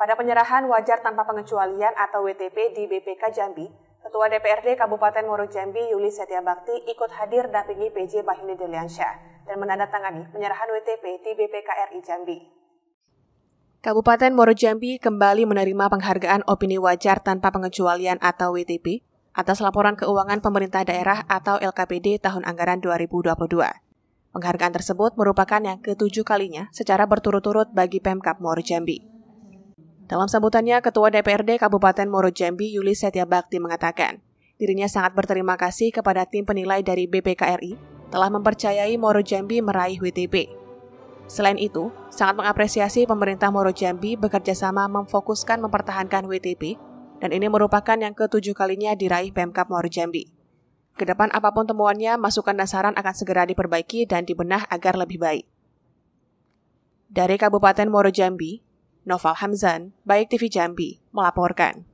Pada penyerahan wajar tanpa pengecualian atau WTP di BPK Jambi, Ketua DPRD Kabupaten Muaro Jambi Yuli Setiabakti ikut hadir dampingi PJ Bahini Deliansyah dan menandatangani penyerahan WTP di BPK RI Jambi. Kabupaten Muaro Jambi kembali menerima penghargaan opini wajar tanpa pengecualian atau WTP atas laporan keuangan pemerintah daerah atau LKPD tahun anggaran 2022. Penghargaan tersebut merupakan yang ketujuh kalinya secara berturut-turut bagi Pemkap Muaro Jambi. Dalam sambutannya, Ketua DPRD Kabupaten Moro Jambi Yuli Setiabakti mengatakan, dirinya sangat berterima kasih kepada tim penilai dari BPKRI telah mempercayai Moro Jambi meraih WTP. Selain itu, sangat mengapresiasi pemerintah Moro Jambi bekerja sama memfokuskan mempertahankan WTP dan ini merupakan yang ketujuh kalinya diraih Pemkap Moro Jambi. Kedepan apapun temuannya, masukan dan saran akan segera diperbaiki dan dibenah agar lebih baik. Dari Kabupaten Moro Jambi, Noval Hamzan, Baik TV Jambi, melaporkan.